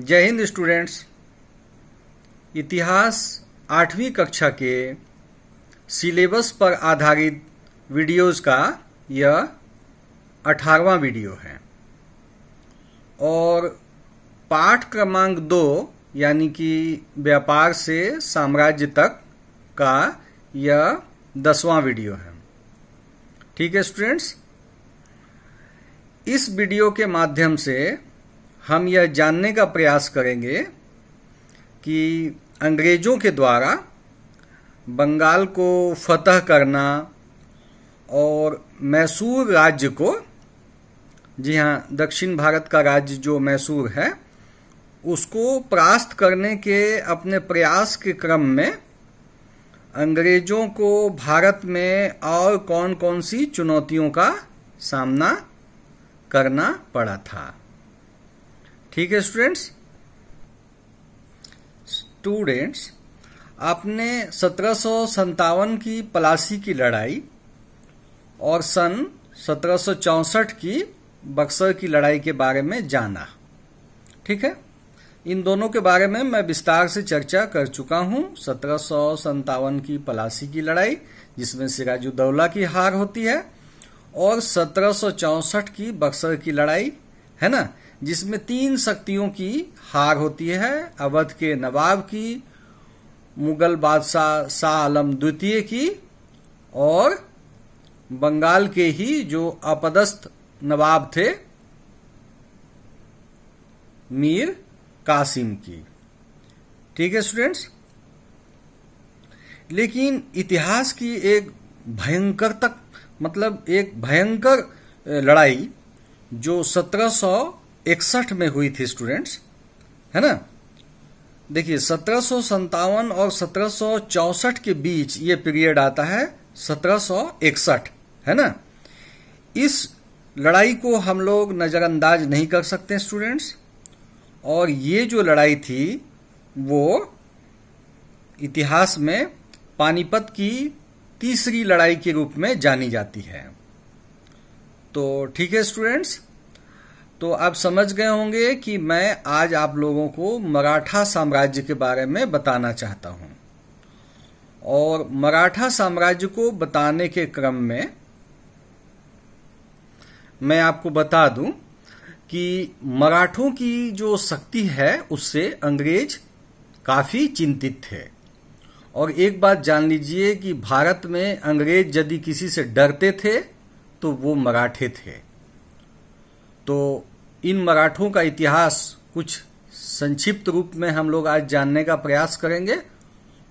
जय हिंद स्टूडेंट्स इतिहास आठवीं कक्षा के सिलेबस पर आधारित वीडियोस का यह अठारवा वीडियो है और पाठ क्रमांक दो यानी कि व्यापार से साम्राज्य तक का यह दसवां वीडियो है ठीक है स्टूडेंट्स इस वीडियो के माध्यम से हम यह जानने का प्रयास करेंगे कि अंग्रेजों के द्वारा बंगाल को फतह करना और मैसूर राज्य को जी हाँ दक्षिण भारत का राज्य जो मैसूर है उसको परास्त करने के अपने प्रयास के क्रम में अंग्रेजों को भारत में और कौन कौन सी चुनौतियों का सामना करना पड़ा था ठीक है स्टूडेंट्स स्टूडेंट्स आपने सत्रह की पलासी की लड़ाई और सन सत्रह की बक्सर की लड़ाई के बारे में जाना ठीक है इन दोनों के बारे में मैं विस्तार से चर्चा कर चुका हूं सत्रह की पलासी की लड़ाई जिसमें सिराजुद्दौला की हार होती है और सत्रह की बक्सर की लड़ाई है ना जिसमें तीन शक्तियों की हार होती है अवध के नवाब की मुगल बादशाह शाह आलम द्वितीय की और बंगाल के ही जो अपदस्थ नवाब थे मीर कासिम की ठीक है स्टूडेंट्स लेकिन इतिहास की एक भयंकर तक मतलब एक भयंकर लड़ाई जो सत्रह सौ इकसठ में हुई थी स्टूडेंट्स है ना देखिए सत्रह और सत्रह के बीच ये पीरियड आता है सत्रह है ना इस लड़ाई को हम लोग नज़रअंदाज नहीं कर सकते स्टूडेंट्स और ये जो लड़ाई थी वो इतिहास में पानीपत की तीसरी लड़ाई के रूप में जानी जाती है तो ठीक है स्टूडेंट्स तो आप समझ गए होंगे कि मैं आज आप लोगों को मराठा साम्राज्य के बारे में बताना चाहता हूं और मराठा साम्राज्य को बताने के क्रम में मैं आपको बता दूं कि मराठों की जो शक्ति है उससे अंग्रेज काफी चिंतित थे और एक बात जान लीजिए कि भारत में अंग्रेज यदि किसी से डरते थे तो वो मराठे थे तो इन मराठों का इतिहास कुछ संक्षिप्त रूप में हम लोग आज जानने का प्रयास करेंगे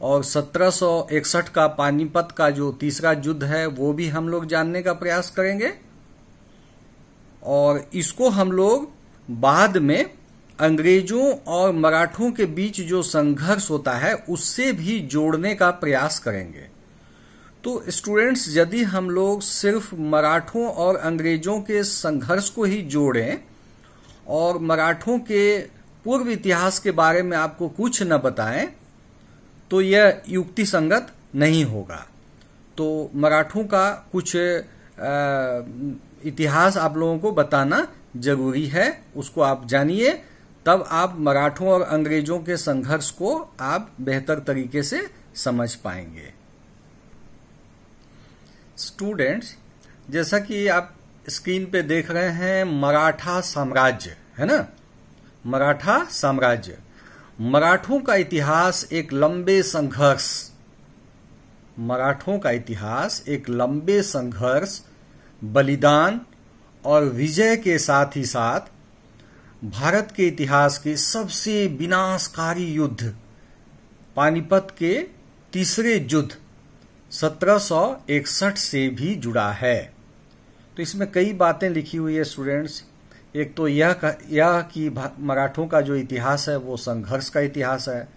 और 1761 का पानीपत का जो तीसरा युद्ध है वो भी हम लोग जानने का प्रयास करेंगे और इसको हम लोग बाद में अंग्रेजों और मराठों के बीच जो संघर्ष होता है उससे भी जोड़ने का प्रयास करेंगे तो स्टूडेंट्स यदि हम लोग सिर्फ मराठों और अंग्रेजों के संघर्ष को ही जोड़ें और मराठों के पूर्व इतिहास के बारे में आपको कुछ न बताएं तो यह युक्ति संगत नहीं होगा तो मराठों का कुछ इतिहास आप लोगों को बताना जरूरी है उसको आप जानिए तब आप मराठों और अंग्रेजों के संघर्ष को आप बेहतर तरीके से समझ पाएंगे स्टूडेंट्स जैसा कि आप स्क्रीन पे देख रहे हैं मराठा साम्राज्य है ना मराठा साम्राज्य मराठों का इतिहास एक लंबे संघर्ष मराठों का इतिहास एक लंबे संघर्ष बलिदान और विजय के साथ ही साथ भारत के इतिहास के सबसे विनाशकारी युद्ध पानीपत के तीसरे युद्ध 1761 से भी जुड़ा है तो इसमें कई बातें लिखी हुई है स्टूडेंट्स एक तो यह यह कि मराठों का जो इतिहास है वो संघर्ष का इतिहास है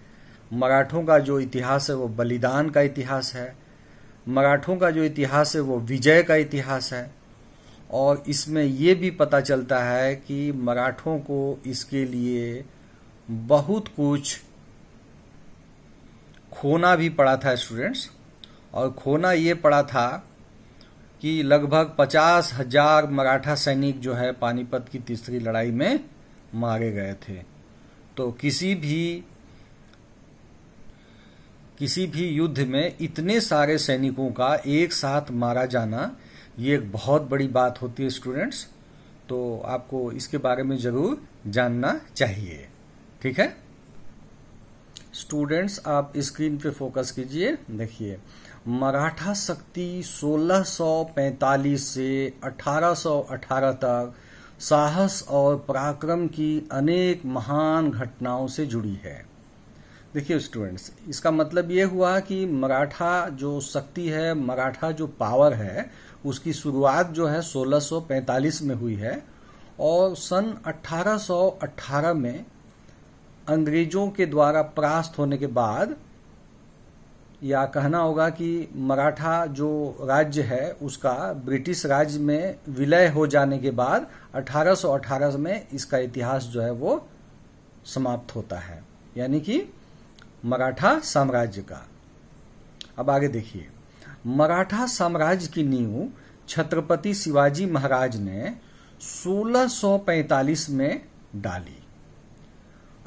मराठों का जो इतिहास है वो बलिदान का इतिहास है मराठों का जो इतिहास है वो विजय का इतिहास है और इसमें ये भी पता चलता है कि मराठों को इसके लिए बहुत कुछ खोना भी पड़ा था स्टूडेंट्स और खोना ये पड़ा था कि लगभग पचास हजार मराठा सैनिक जो है पानीपत की तीसरी लड़ाई में मारे गए थे तो किसी भी किसी भी युद्ध में इतने सारे सैनिकों का एक साथ मारा जाना ये एक बहुत बड़ी बात होती है स्टूडेंट्स तो आपको इसके बारे में ज़रूर जानना चाहिए ठीक है स्टूडेंट्स आप स्क्रीन पे फोकस कीजिए देखिए मराठा शक्ति 1645 से 1818 तक साहस और पराक्रम की अनेक महान घटनाओं से जुड़ी है देखिए स्टूडेंट्स इसका मतलब ये हुआ कि मराठा जो शक्ति है मराठा जो पावर है उसकी शुरुआत जो है 1645 में हुई है और सन 1818 में अंग्रेजों के द्वारा परास्त होने के बाद या कहना होगा कि मराठा जो राज्य है उसका ब्रिटिश राज्य में विलय हो जाने के बाद 1818 में इसका इतिहास जो है वो समाप्त होता है यानी कि मराठा साम्राज्य का अब आगे देखिए मराठा साम्राज्य की नींव छत्रपति शिवाजी महाराज ने 1645 में डाली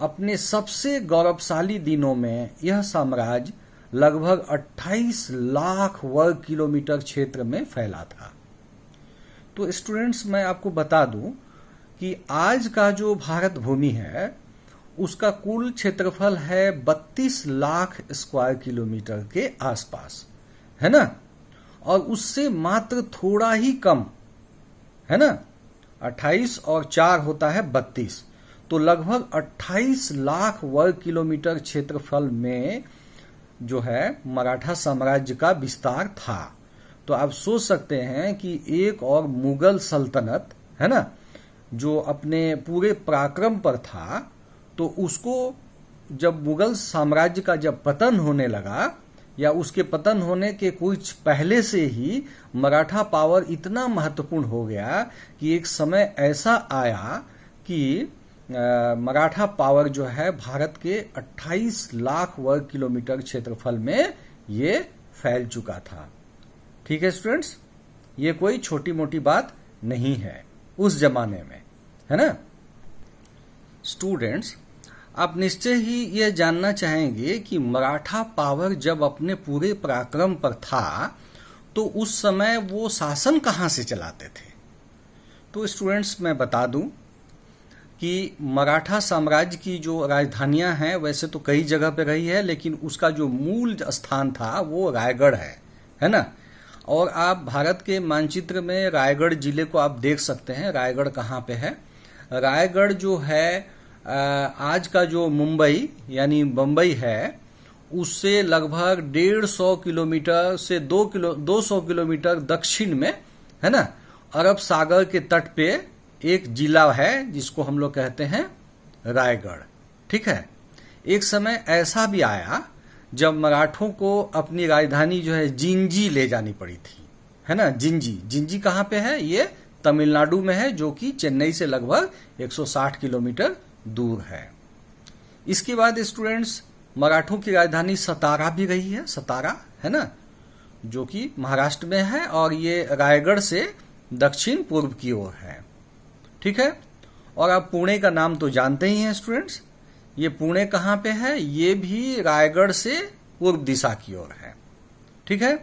अपने सबसे गौरवशाली दिनों में यह साम्राज्य लगभग 28 लाख वर्ग किलोमीटर क्षेत्र में फैला था तो स्टूडेंट्स मैं आपको बता दूं कि आज का जो भारत भूमि है उसका कुल क्षेत्रफल है 32 लाख स्क्वायर किलोमीटर के आसपास है ना और उससे मात्र थोड़ा ही कम है ना 28 और 4 होता है 32 तो लगभग 28 लाख वर्ग किलोमीटर क्षेत्रफल में जो है मराठा साम्राज्य का विस्तार था तो आप सोच सकते हैं कि एक और मुगल सल्तनत है ना जो अपने पूरे पराक्रम पर था तो उसको जब मुगल साम्राज्य का जब पतन होने लगा या उसके पतन होने के कुछ पहले से ही मराठा पावर इतना महत्वपूर्ण हो गया कि एक समय ऐसा आया कि मराठा पावर जो है भारत के 28 लाख वर्ग किलोमीटर क्षेत्रफल में ये फैल चुका था ठीक है स्टूडेंट्स ये कोई छोटी मोटी बात नहीं है उस जमाने में है ना स्टूडेंट्स आप निश्चय ही ये जानना चाहेंगे कि मराठा पावर जब अपने पूरे पराक्रम पर था तो उस समय वो शासन कहाँ से चलाते थे तो स्टूडेंट्स मैं बता दूं कि मराठा साम्राज्य की जो राजधानियां हैं वैसे तो कई जगह पे रही है लेकिन उसका जो मूल स्थान था वो रायगढ़ है है ना और आप भारत के मानचित्र में रायगढ़ जिले को आप देख सकते हैं रायगढ़ कहाँ पे है रायगढ़ जो है आज का जो मुंबई यानी बम्बई है उससे लगभग डेढ़ सौ किलोमीटर से दो किलो दो सौ किलोमीटर दक्षिण में है ना अरब सागर के तट पे एक जिला है जिसको हम लोग कहते हैं रायगढ़ ठीक है एक समय ऐसा भी आया जब मराठों को अपनी राजधानी जो है जिंजी ले जानी पड़ी थी है ना जिंजी जिंजी कहाँ पे है ये तमिलनाडु में है जो कि चेन्नई से लगभग 160 किलोमीटर दूर है इसके बाद स्टूडेंट्स मराठों की राजधानी सतारा भी रही है सतारा है ना जो कि महाराष्ट्र में है और ये रायगढ़ से दक्षिण पूर्व की ओर है ठीक है और आप पुणे का नाम तो जानते ही हैं स्टूडेंट्स ये पुणे कहाँ पे है ये भी रायगढ़ से पूर्व दिशा की ओर है ठीक है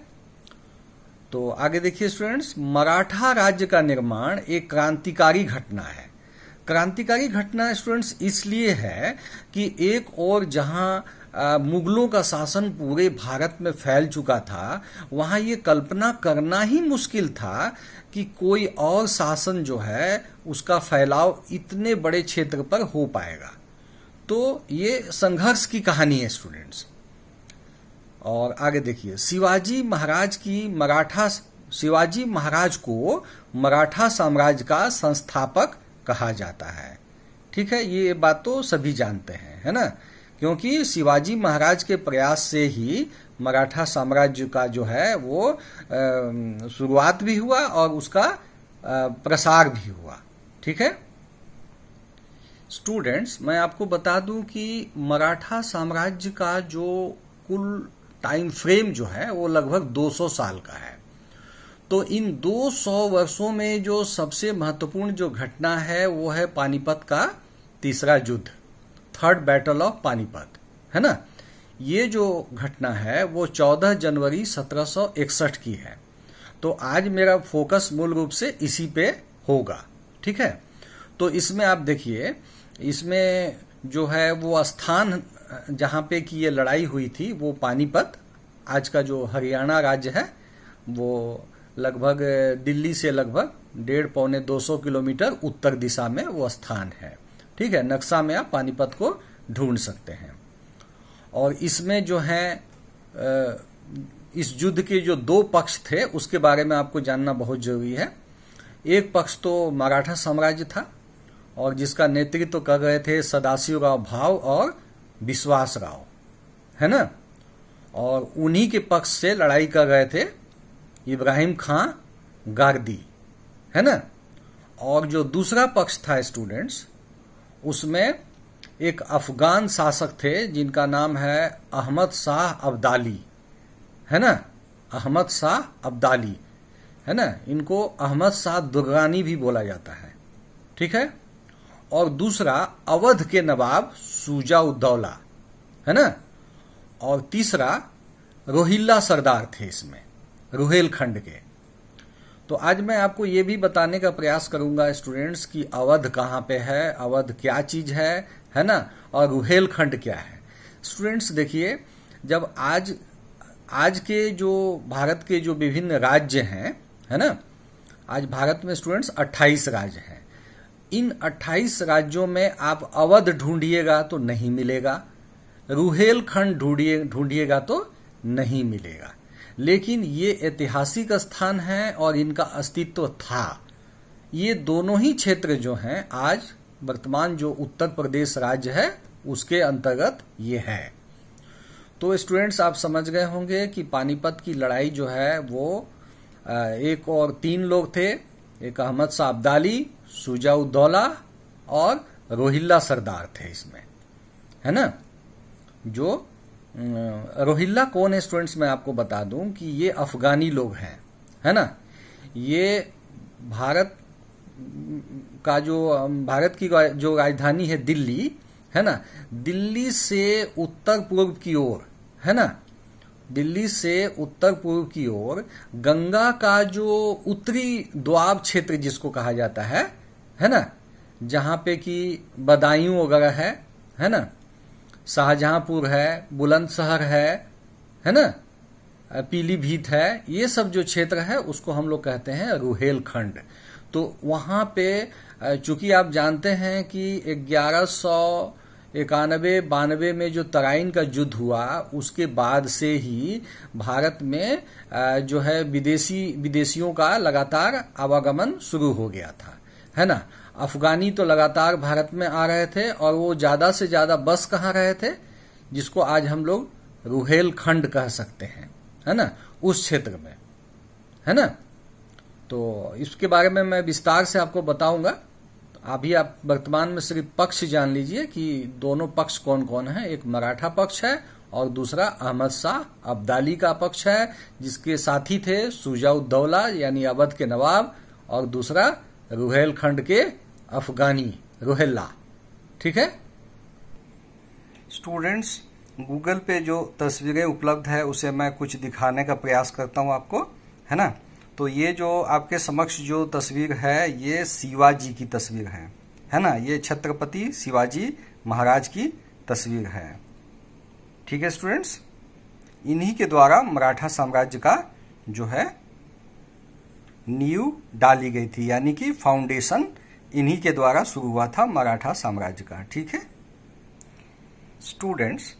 तो आगे देखिए स्टूडेंट्स मराठा राज्य का निर्माण एक क्रांतिकारी घटना है क्रांतिकारी घटना स्टूडेंट्स इसलिए है कि एक और जहां मुगलों का शासन पूरे भारत में फैल चुका था वहाँ ये कल्पना करना ही मुश्किल था कि कोई और शासन जो है उसका फैलाव इतने बड़े क्षेत्र पर हो पाएगा तो ये संघर्ष की कहानी है स्टूडेंट्स और आगे देखिए शिवाजी महाराज की मराठा शिवाजी महाराज को मराठा साम्राज्य का संस्थापक कहा जाता है ठीक है ये बात तो सभी जानते हैं है ना क्योंकि शिवाजी महाराज के प्रयास से ही मराठा साम्राज्य का जो है वो शुरुआत भी हुआ और उसका प्रसार भी हुआ ठीक है स्टूडेंट्स मैं आपको बता दूं कि मराठा साम्राज्य का जो कुल टाइम फ्रेम जो है वो लगभग 200 साल का है तो इन 200 वर्षों में जो सबसे महत्वपूर्ण जो घटना है वो है पानीपत का तीसरा युद्ध थर्ड बैटल ऑफ पानीपत है ना ये जो घटना है वो 14 जनवरी 1761 की है तो आज मेरा फोकस मूल रूप से इसी पे होगा ठीक है तो इसमें आप देखिए इसमें जो है वो स्थान जहां पे कि ये लड़ाई हुई थी वो पानीपत आज का जो हरियाणा राज्य है वो लगभग दिल्ली से लगभग डेढ़ पौने 200 किलोमीटर उत्तर दिशा में वो स्थान है ठीक है नक्शा में आप पानीपत को ढूंढ सकते हैं और इसमें जो है इस युद्ध के जो दो पक्ष थे उसके बारे में आपको जानना बहुत जरूरी है एक पक्ष तो मराठा साम्राज्य था और जिसका नेतृत्व तो कर रहे थे सदाशिव राव भाव और विश्वास राव है ना और उन्हीं के पक्ष से लड़ाई कर रहे थे इब्राहिम खां गार्दी है ना और जो दूसरा पक्ष था स्टूडेंट्स उसमें एक अफगान शासक थे जिनका नाम है अहमद शाह अब्दाली है ना अहमद शाह अब्दाली है ना इनको अहमद शाह दुर्गानी भी बोला जाता है ठीक है और दूसरा अवध के नवाब सूजा उद्दौला है ना और तीसरा रोहिल्ला सरदार थे इसमें रोहेलखंड के तो आज मैं आपको ये भी बताने का प्रयास करूंगा स्टूडेंट्स कि अवध कहाँ पे है अवध क्या चीज है है ना और रुहेलखंड क्या है स्टूडेंट्स देखिए जब आज आज के जो भारत के जो विभिन्न राज्य हैं है ना आज भारत में स्टूडेंट्स 28 राज्य हैं इन 28 राज्यों में आप अवध ढूंढिएगा तो नहीं मिलेगा रुहेलखंड ढूंढिए ढूंढिएगा तो नहीं मिलेगा लेकिन ये ऐतिहासिक स्थान है और इनका अस्तित्व था ये दोनों ही क्षेत्र जो हैं आज वर्तमान जो उत्तर प्रदेश राज्य है उसके अंतर्गत ये है तो स्टूडेंट्स आप समझ गए होंगे कि पानीपत की लड़ाई जो है वो एक और तीन लोग थे एक अहमद शाह अब्दाली सुजाउद्दौला और रोहिल्ला सरदार थे इसमें है ना जो रोहिल्ला कौन है स्टूडेंट्स मैं आपको बता दूं कि ये अफगानी लोग हैं है ना ये भारत का जो भारत की जो राजधानी है दिल्ली है ना दिल्ली से उत्तर पूर्व की ओर है ना दिल्ली से उत्तर पूर्व की ओर गंगा का जो उत्तरी द्वाब क्षेत्र जिसको कहा जाता है है ना जहां पे कि बदायूं वगैरह है है ना शाहजहांपुर है बुलंदशहर है है ना पीलीभीत है ये सब जो क्षेत्र है उसको हम लोग कहते हैं रुहेलखंड तो वहां पे चूंकि आप जानते हैं कि ग्यारह सौ इक्यानवे बानवे में जो तराइन का युद्ध हुआ उसके बाद से ही भारत में जो है विदेशी विदेशियों का लगातार आवागमन शुरू हो गया था है ना अफगानी तो लगातार भारत में आ रहे थे और वो ज़्यादा से ज़्यादा बस कहाँ रहे थे जिसको आज हम लोग रुहेलखंड कह सकते हैं है ना उस क्षेत्र में है ना तो इसके बारे में मैं विस्तार से आपको बताऊंगा अभी आप वर्तमान में सिर्फ पक्ष जान लीजिए कि दोनों पक्ष कौन कौन है एक मराठा पक्ष है और दूसरा अहमद शाह अब्दाली का पक्ष है जिसके साथी थे सुजाउद्दौला यानी अवध के नवाब और दूसरा रुहेलखंड के अफगानी रोहेल्ला ठीक है स्टूडेंट्स गूगल पे जो तस्वीरें उपलब्ध है उसे मैं कुछ दिखाने का प्रयास करता हूँ आपको है ना तो ये जो आपके समक्ष जो तस्वीर है ये शिवाजी की तस्वीर है है ना ये छत्रपति शिवाजी महाराज की तस्वीर है ठीक है स्टूडेंट्स इन्हीं के द्वारा मराठा साम्राज्य का जो है नींव डाली गई थी यानी कि फाउंडेशन इन्हीं के द्वारा शुरू हुआ था मराठा साम्राज्य का ठीक है स्टूडेंट्स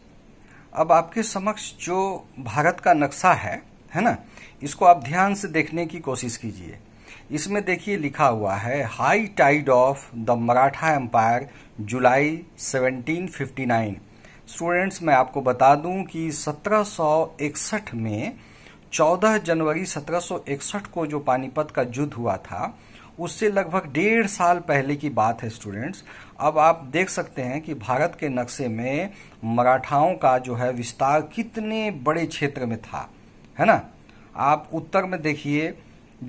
अब आपके समक्ष जो भारत का नक्शा है है ना इसको आप ध्यान से देखने की कोशिश कीजिए इसमें देखिए लिखा हुआ है high tide of the Maratha empire July 1759 students मैं आपको बता दूं कि 1761 में 14 जनवरी 1761 को जो पानीपत का युद्ध हुआ था उससे लगभग डेढ़ साल पहले की बात है स्टूडेंट्स अब आप देख सकते हैं कि भारत के नक्शे में मराठाओं का जो है विस्तार कितने बड़े क्षेत्र में था है ना आप उत्तर में देखिए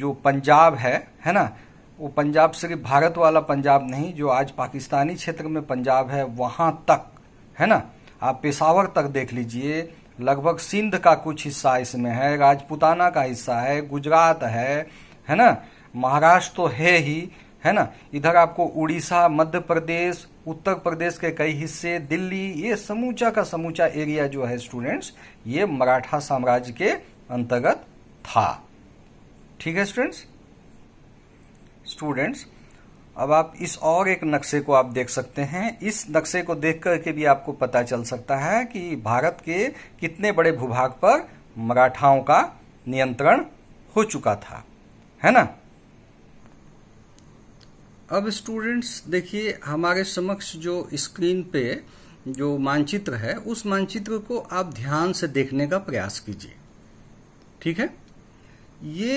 जो पंजाब है है ना वो पंजाब सिर्फ भारत वाला पंजाब नहीं जो आज पाकिस्तानी क्षेत्र में पंजाब है वहां तक है ना आप पेशावर तक देख लीजिए लगभग सिंध का कुछ हिस्सा इसमें है राजपुताना का हिस्सा है गुजरात है है ना महाराष्ट्र तो है ही है ना इधर आपको उड़ीसा मध्य प्रदेश उत्तर प्रदेश के कई हिस्से दिल्ली ये समूचा का समूचा एरिया जो है स्टूडेंट्स ये मराठा साम्राज्य के अंतर्गत था ठीक है स्टूडेंट्स स्टूडेंट्स अब आप इस और एक नक्शे को आप देख सकते हैं इस नक्शे को देख करके भी आपको पता चल सकता है कि भारत के कितने बड़े भूभाग पर मराठाओं का नियंत्रण हो चुका था है ना अब स्टूडेंट्स देखिए हमारे समक्ष जो स्क्रीन पे जो मानचित्र है उस मानचित्र को आप ध्यान से देखने का प्रयास कीजिए ठीक है ये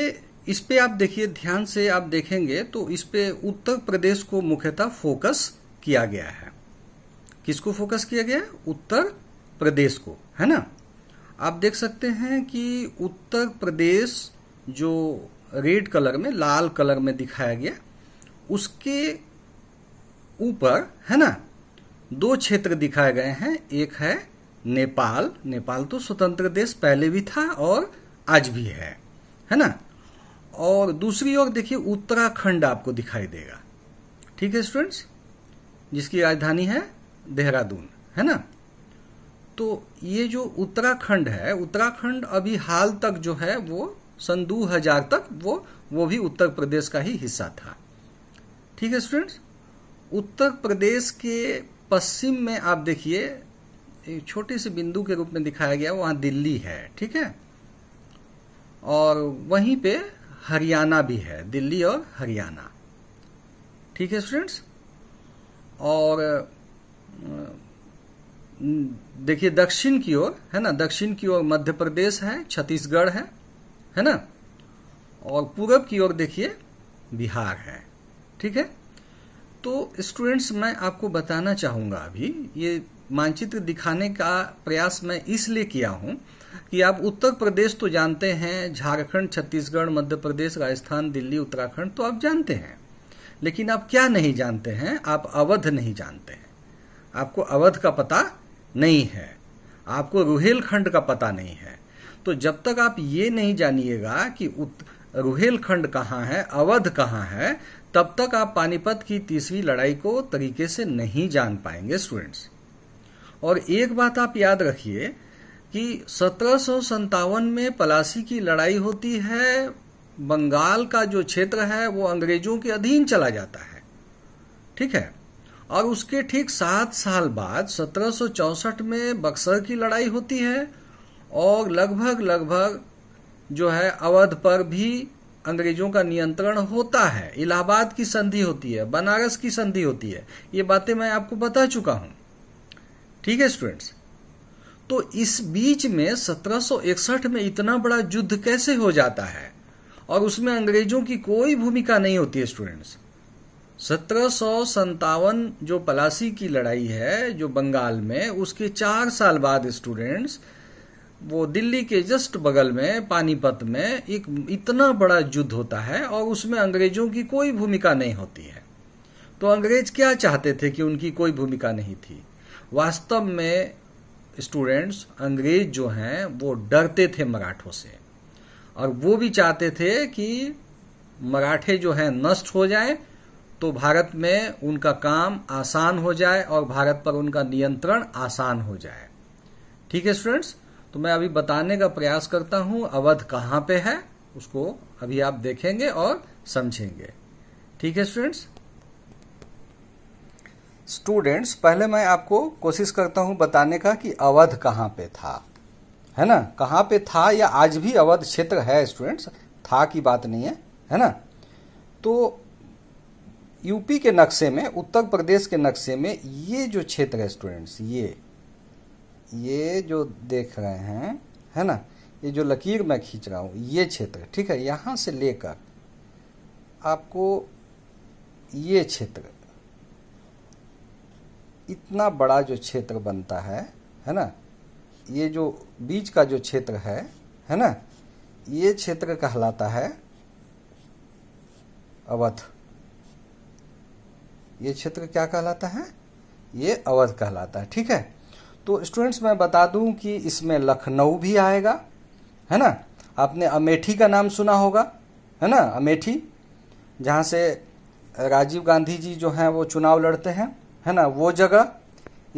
इस पे आप देखिए ध्यान से आप देखेंगे तो इस पे उत्तर प्रदेश को मुख्यतः फोकस किया गया है किसको फोकस किया गया है उत्तर प्रदेश को है ना आप देख सकते हैं कि उत्तर प्रदेश जो रेड कलर में लाल कलर में दिखाया गया उसके ऊपर है ना दो क्षेत्र दिखाए गए हैं एक है नेपाल नेपाल तो स्वतंत्र देश पहले भी था और आज भी है है ना और दूसरी ओर देखिए उत्तराखंड आपको दिखाई देगा ठीक है स्टूडेंट्स जिसकी राजधानी है देहरादून है ना तो ये जो उत्तराखंड है उत्तराखंड अभी हाल तक जो है वो सन 2000 तक वो वो भी उत्तर प्रदेश का ही हिस्सा था ठीक है स्टूडेंट्स उत्तर प्रदेश के पश्चिम में आप देखिए एक छोटे से बिंदु के रूप में दिखाया गया वहां दिल्ली है ठीक है और वहीं पे हरियाणा भी है दिल्ली और हरियाणा ठीक है स्टूडेंट्स और देखिए दक्षिण की ओर है ना दक्षिण की ओर मध्य प्रदेश है छत्तीसगढ़ है है ना और पूरब की ओर देखिए बिहार है ठीक है तो स्टूडेंट्स मैं आपको बताना चाहूंगा अभी ये मानचित्र दिखाने का प्रयास मैं इसलिए किया हूं कि आप उत्तर प्रदेश तो जानते हैं झारखंड छत्तीसगढ़ मध्य प्रदेश राजस्थान दिल्ली उत्तराखंड तो आप जानते हैं लेकिन आप क्या नहीं जानते हैं आप अवध नहीं जानते हैं आपको अवध का पता नहीं है आपको रुहेलखंड का पता नहीं है तो जब तक आप ये नहीं जानिएगा कि रुहेलखंड कहाँ है अवध कहाँ है तब तक आप पानीपत की तीसरी लड़ाई को तरीके से नहीं जान पाएंगे स्टूडेंट्स और एक बात आप याद रखिए कि सत्रह में पलासी की लड़ाई होती है बंगाल का जो क्षेत्र है वो अंग्रेजों के अधीन चला जाता है ठीक है और उसके ठीक सात साल बाद सत्रह में बक्सर की लड़ाई होती है और लगभग लगभग जो है अवध पर भी अंग्रेजों का नियंत्रण होता है इलाहाबाद की संधि होती है बनारस की संधि होती है ये बातें मैं आपको बता चुका हूं ठीक है स्टूडेंट्स तो इस बीच में 1761 में इतना बड़ा युद्ध कैसे हो जाता है और उसमें अंग्रेजों की कोई भूमिका नहीं होती है स्टूडेंट्स सत्रह जो पलासी की लड़ाई है जो बंगाल में उसके चार साल बाद स्टूडेंट्स वो दिल्ली के जस्ट बगल में पानीपत में एक इतना बड़ा युद्ध होता है और उसमें अंग्रेजों की कोई भूमिका नहीं होती है तो अंग्रेज क्या चाहते थे कि उनकी कोई भूमिका नहीं थी वास्तव में स्टूडेंट्स अंग्रेज जो हैं वो डरते थे मराठों से और वो भी चाहते थे कि मराठे जो हैं नष्ट हो जाए तो भारत में उनका काम आसान हो जाए और भारत पर उनका नियंत्रण आसान हो जाए ठीक है स्टूडेंट्स तो मैं अभी बताने का प्रयास करता हूं अवध कहां पे है उसको अभी आप देखेंगे और समझेंगे ठीक है स्टूडेंट्स स्टूडेंट्स पहले मैं आपको कोशिश करता हूं बताने का कि अवध कहां पे था है ना कहां पे था या आज भी अवध क्षेत्र है स्टूडेंट्स था की बात नहीं है है ना तो यूपी के नक्शे में उत्तर प्रदेश के नक्शे में ये जो क्षेत्र है स्टूडेंट्स ये ये जो देख रहे हैं है ना ये जो लकीर मैं खींच रहा हूँ ये क्षेत्र ठीक है यहाँ से लेकर आपको ये क्षेत्र इतना बड़ा जो क्षेत्र बनता है है ना ये जो बीच का जो क्षेत्र है है ना ये क्षेत्र कहलाता है अवध ये क्षेत्र क्या कहलाता है ये अवध कहलाता है ठीक है तो स्टूडेंट्स मैं बता दूं कि इसमें लखनऊ भी आएगा है ना आपने अमेठी का नाम सुना होगा है ना अमेठी जहाँ से राजीव गांधी जी जो हैं वो चुनाव लड़ते हैं है ना वो जगह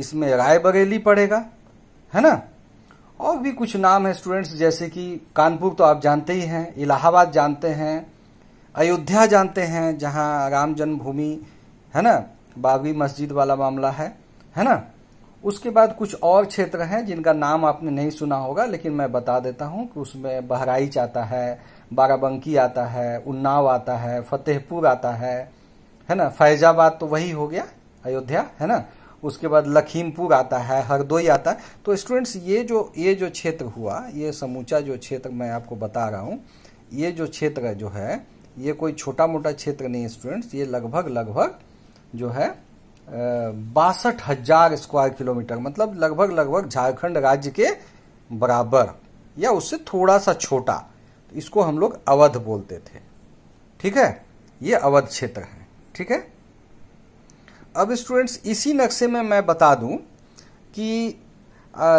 इसमें रायबरेली पड़ेगा है ना और भी कुछ नाम है स्टूडेंट्स जैसे कि कानपुर तो आप जानते ही हैं इलाहाबाद जानते हैं अयोध्या जानते हैं जहाँ राम जन्मभूमि है ना बाबरी मस्जिद वाला मामला है है ना उसके बाद कुछ और क्षेत्र हैं जिनका नाम आपने नहीं सुना होगा लेकिन मैं बता देता हूं कि उसमें बहराइच आता है बाराबंकी आता है उन्नाव आता है फतेहपुर आता है है ना फैजाबाद तो वही हो गया अयोध्या है ना उसके बाद लखीमपुर आता है हरदोई आता है तो स्टूडेंट्स ये जो ये जो क्षेत्र हुआ ये समूचा जो क्षेत्र मैं आपको बता रहा हूँ ये जो क्षेत्र जो है ये कोई छोटा मोटा क्षेत्र नहीं है स्टूडेंट्स ये लगभग लगभग जो है बासठ हजार स्क्वायर किलोमीटर मतलब लगभग लगभग झारखंड राज्य के बराबर या उससे थोड़ा सा छोटा तो इसको हम लोग अवध बोलते थे ठीक है ये अवध क्षेत्र है ठीक है अब स्टूडेंट्स इसी नक्शे में मैं बता दूं कि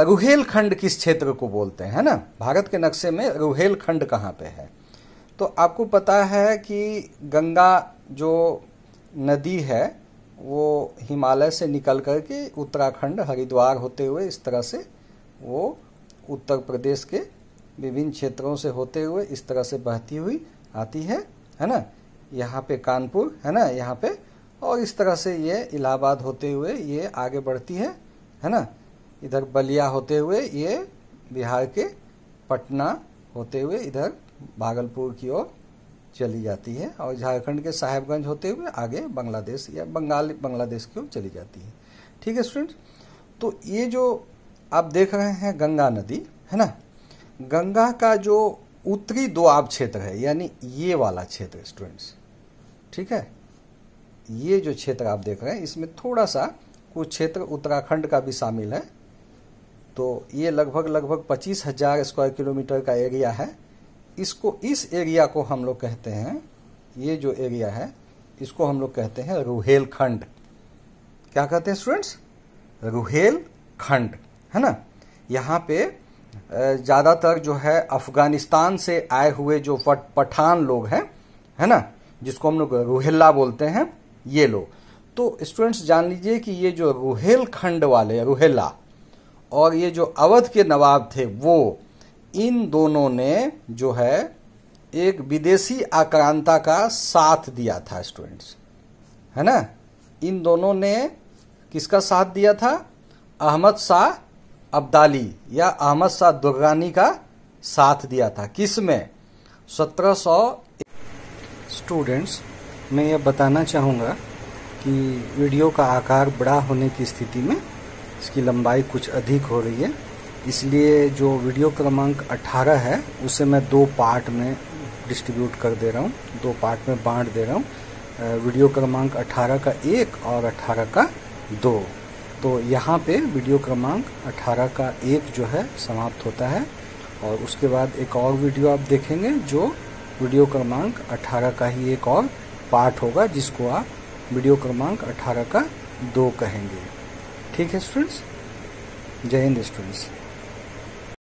रुहेलखंड किस क्षेत्र को बोलते हैं ना भारत के नक्शे में रुहेलखंड कहाँ पे है तो आपको पता है कि गंगा जो नदी है वो हिमालय से निकल कर के उत्तराखंड हरिद्वार होते हुए इस तरह से वो उत्तर प्रदेश के विभिन्न क्षेत्रों से होते हुए इस तरह से बहती हुई आती है है ना यहाँ पे कानपुर है ना यहाँ पे और इस तरह से ये इलाहाबाद होते हुए ये आगे बढ़ती है है ना इधर बलिया होते हुए ये बिहार के पटना होते हुए इधर भागलपुर की ओर चली जाती है और झारखंड के साहेबगंज होते हुए आगे बांग्लादेश या बंगाल बांग्लादेश की ओर चली जाती है ठीक है स्टूडेंट तो ये जो आप देख रहे हैं गंगा नदी है ना गंगा का जो उत्तरी दोआब क्षेत्र है यानी ये वाला क्षेत्र स्टूडेंट्स ठीक है ये जो क्षेत्र आप देख रहे हैं इसमें थोड़ा सा कुछ क्षेत्र उत्तराखंड का भी शामिल है तो ये लगभग लगभग पच्चीस हजार स्क्वायर किलोमीटर का एरिया है इसको इस एरिया को हम लोग कहते हैं ये जो एरिया है इसको हम लोग कहते हैं खंड क्या कहते हैं स्टूडेंट्स खंड है ना यहाँ पे ज़्यादातर जो है अफगानिस्तान से आए हुए जो पठान लोग हैं है ना जिसको हम लोग रूहेला बोलते हैं ये लोग तो स्टूडेंट्स जान लीजिए कि ये जो रूहेलखंड वाले रूहेला और ये जो अवध के नवाब थे वो इन दोनों ने जो है एक विदेशी आक्रांता का साथ दिया था स्टूडेंट्स है ना इन दोनों ने किसका साथ दिया था अहमद शाह अब्दाली या अहमद शाह दुर्गानी का साथ दिया था किस में सत्रह सौ स्टूडेंट्स मैं ये बताना चाहूँगा कि वीडियो का आकार बड़ा होने की स्थिति में इसकी लंबाई कुछ अधिक हो रही है इसलिए जो वीडियो क्रमांक 18 है उसे मैं दो पार्ट में डिस्ट्रीब्यूट कर दे रहा हूँ दो पार्ट में बांट दे रहा हूँ वीडियो क्रमांक 18 का एक और 18 का दो तो यहाँ पे वीडियो क्रमांक 18 का एक जो है समाप्त होता है और उसके बाद एक और वीडियो आप देखेंगे जो वीडियो क्रमांक 18 का ही एक और पार्ट होगा जिसको आप वीडियो क्रमांक 18 का दो कहेंगे ठीक है स्टूडेंट्स जय हिंद स्टूडेंट्स